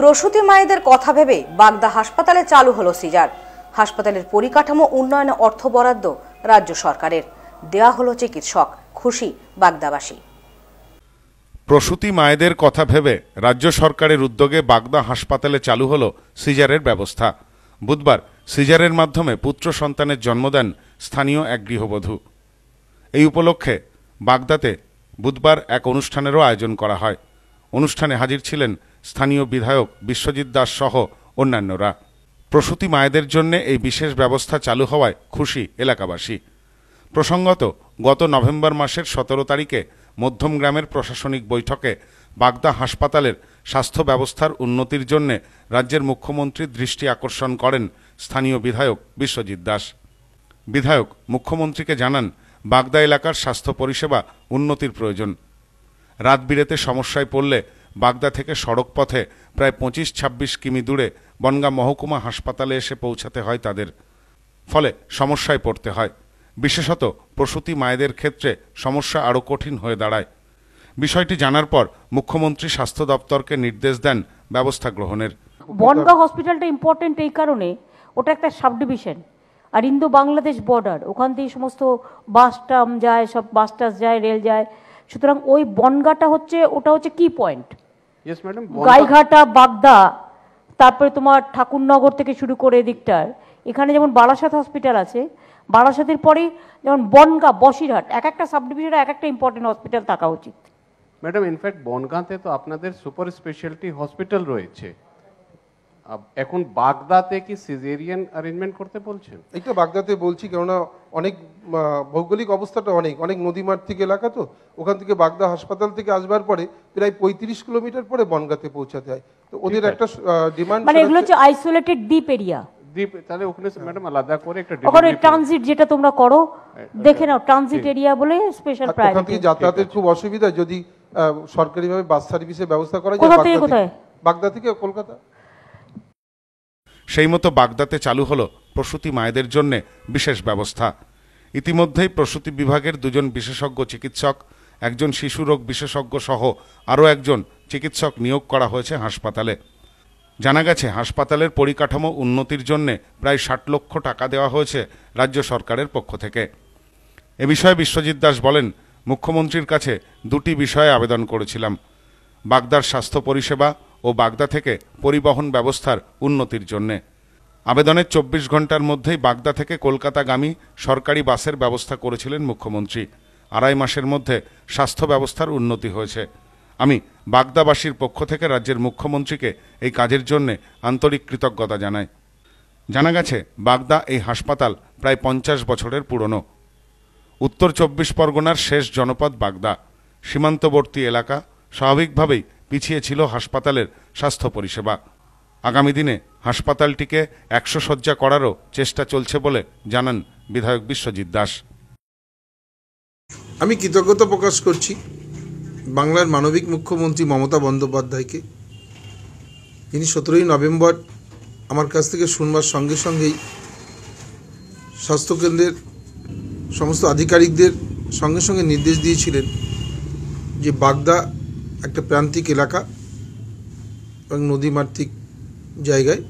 প্রসূতি মায়েদের কথা ভেবে বাগদা হাসপাতালে চালু হলো সিজার হাসপাতালের পরিকাঠামো উন্নয়নে অর্থ বরাদ্দ রাজ্য সরকারের দেয়া হলো চিকিৎসক খুশি বাগদাবাসী প্রসূতি মায়েদের কথা ভেবে রাজ্য সরকারের উদ্যোগে বাগদা হাসপাতালে চালু হলো সিজারের ব্যবস্থা বুধবার সিজারের মাধ্যমে পুত্র সন্তানের জন্ম দেন স্থানীয় এক গৃহবধূ এই উপলক্ষে বাগদাতে বুধবার এক অনুষ্ঠানেরও আয়োজন করা হয় অনুষ্ঠানে হাজির ছিলেন স্থানীয় বিধায়ক বিশ্বজিৎ দাস সহ অন্যান্যরা প্রসূতি মায়েদের জন্য এই বিশেষ ব্যবস্থা চালু হওয়ায় খুশি এলাকাবাসী প্রসঙ্গত গত নভেম্বর মাসের সতেরো তারিখে মধ্যম গ্রামের প্রশাসনিক বৈঠকে বাগদা হাসপাতালের স্বাস্থ্য ব্যবস্থার উন্নতির জন্য রাজ্যের মুখ্যমন্ত্রীর দৃষ্টি আকর্ষণ করেন স্থানীয় বিধায়ক বিশ্বজিৎ দাস বিধায়ক মুখ্যমন্ত্রীকে জানান বাগদা এলাকার স্বাস্থ্য পরিষেবা উন্নতির প্রয়োজন রাত বিরেতে সমস্যায় পড়লে বাগদা থেকে সড়ক পথে প্রায় পঁচিশ ছাব্বিশ কিমি দূরে বনগা মহকুমা হাসপাতালে এসে পৌঁছাতে হয় তাদের ফলে সমস্যায় পড়তে হয় বিশেষত প্রসূতি মায়েদের ক্ষেত্রে সমস্যা আরও কঠিন হয়ে দাঁড়ায় বিষয়টি জানার পর মুখ্যমন্ত্রী স্বাস্থ্য দপ্তরকে নির্দেশ দেন ব্যবস্থা গ্রহণের বনগা হসপিটালটা ইম্পর্টেন্ট এই কারণে ওটা একটা সাবডিভিশন আর ইন্দো বাংলাদেশ বর্ডার ওখান থেকে সমস্ত বাস টাম যায় সব বাস টাস যায় রেল যায় সুতরাং ওই বনগাটা হচ্ছে ওটা হচ্ছে কি পয়েন্ট ম্যাডাম গাইঘাটা বাগদা তারপরে তোমার ঠাকুরনগর থেকে শুরু করে এদিকটার এখানে যেমন বারাসাত হসপিটাল আছে বারাসাতের পরে যেমন বনগা বসিরহাট এক একটা সাব ডিভিশন এক একটা ইম্পর্টেন্ট হসপিটাল থাকা উচিত ম্যাডাম ইনফ্যাক্ট বনগাঁতে তো আপনাদের সুপার স্পেশালিটি হসপিটাল রয়েছে এখন বাগদাতে কি সিজেরিয়ান অ্যারেঞ্জমেন্ট করতে বলছেন এটা বাগদাতে বলছি কেননা অনেক ভৌগোলিক অবস্থাটা অনেক অনেক থেকে এলাকা তো ওখান থেকে বাগদা হাসপাতাল থেকে আসবার পরে প্রায় পঁয়ত্রিশ কিলোমিটার পরে বনগাতে পৌঁছাতে হয় তো ওদের একটা ডিমান্ড মানে এগুলো হচ্ছে আইসোলেটেড ডিপ এরিয়া দ্বীপ তাহলে ওখানে ম্যাডাম আলাদা করে একটা ওখানে ট্রানজিট যেটা তোমরা করো হ্যাঁ, আচ্ছা। দেখে নাও ট্রানজিট এরিয়া বলে স্পেশাল ওখান থেকে যাতায়াতের খুব অসুবিধা যদি সরকারিভাবে বাস সার্ভিসের ব্যবস্থা করা যায় কোথায় বাগদা থেকে কলকাতা সেই মতো বাগদাতে চালু হলো প্রসূতি মায়েদের জন্য বিশেষ ব্যবস্থা ইতিমধ্যেই প্রসূতি বিভাগের দুজন বিশেষজ্ঞ চিকিৎসক একজন শিশু রোগ বিশেষজ্ঞ সহ আরও একজন চিকিৎসক নিয়োগ করা হয়েছে হাসপাতালে জানা গেছে হাসপাতালের পরিকাঠামো উন্নতির জন্যে প্রায় ষাট লক্ষ টাকা দেওয়া হয়েছে রাজ্য সরকারের পক্ষ থেকে এ বিষয়ে বিশ্বজিৎ দাস বলেন মুখ্যমন্ত্রীর কাছে দুটি বিষয়ে আবেদন করেছিলাম বাগদার স্বাস্থ্য পরিষেবা ও বাগদা থেকে পরিবহন ব্যবস্থার উন্নতির জন্যে আবেদনের চব্বিশ ঘন্টার মধ্যেই বাগদা থেকে কলকাতাগামী সরকারি বাসের ব্যবস্থা করেছিলেন মুখ্যমন্ত্রী আড়াই মাসের মধ্যে স্বাস্থ্য ব্যবস্থার উন্নতি হয়েছে আমি বাগদাবাসীর পক্ষ থেকে রাজ্যের মুখ্যমন্ত্রীকে এই কাজের জন্যে আন্তরিক কৃতজ্ঞতা জানাই জানা গেছে বাগদা এই হাসপাতাল প্রায় পঞ্চাশ বছরের পুরনো উত্তর চব্বিশ পরগনার শেষ জনপদ বাগদা সীমান্তবর্তী এলাকা স্বাভাবিকভাবেই পিছিয়ে ছিল হাসপাতালের স্বাস্থ্য পরিষেবা আগামী দিনে হাসপাতালটিকে একশো শয্যা করারও চেষ্টা চলছে বলে জানান বিধায়ক বিশ্বজিৎ দাস আমি কৃতজ্ঞতা প্রকাশ করছি বাংলার মানবিক মুখ্যমন্ত্রী মমতা বন্দ্যোপাধ্যায়কে তিনি সতেরোই নভেম্বর আমার কাছ থেকে শুনবার সঙ্গে সঙ্গেই স্বাস্থ্যকেন্দ্রের সমস্ত আধিকারিকদের সঙ্গে সঙ্গে নির্দেশ দিয়েছিলেন যে বাগদা একটা প্রান্তিক এলাকা এবং নদীমাতৃক জায়গায়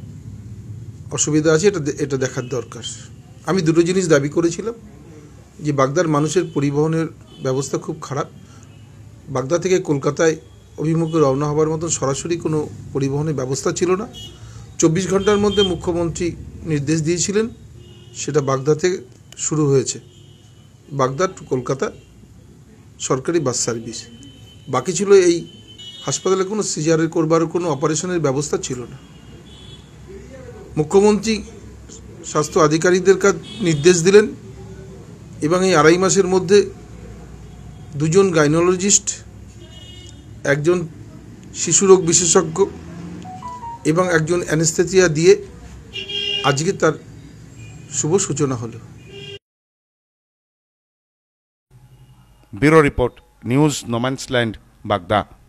অসুবিধা আছে এটা এটা দেখার দরকার আমি দুটো জিনিস দাবি করেছিলাম যে বাগদার মানুষের পরিবহনের ব্যবস্থা খুব খারাপ বাগদা থেকে কলকাতায় অভিমুখে রওনা হবার মতন সরাসরি কোনো পরিবহনের ব্যবস্থা ছিল না চব্বিশ ঘন্টার মধ্যে মুখ্যমন্ত্রী নির্দেশ দিয়েছিলেন সেটা বাগদা থেকে শুরু হয়েছে বাগদা টু কলকাতা সরকারি বাস সার্ভিস বাকি ছিল এই হাসপাতালে কোনো সিজারের করবার কোনো অপারেশনের ব্যবস্থা ছিল না মুখ্যমন্ত্রী স্বাস্থ্য আধিকারিকদের কাজ নির্দেশ দিলেন এবং এই আড়াই মাসের মধ্যে দুজন গাইনোলজিস্ট একজন শিশুরোগ বিশেষজ্ঞ এবং একজন অ্যানেস্থেথিয়া দিয়ে আজকে তার শুভ সূচনা হলো bureau report News No Man's Land, Baghdad.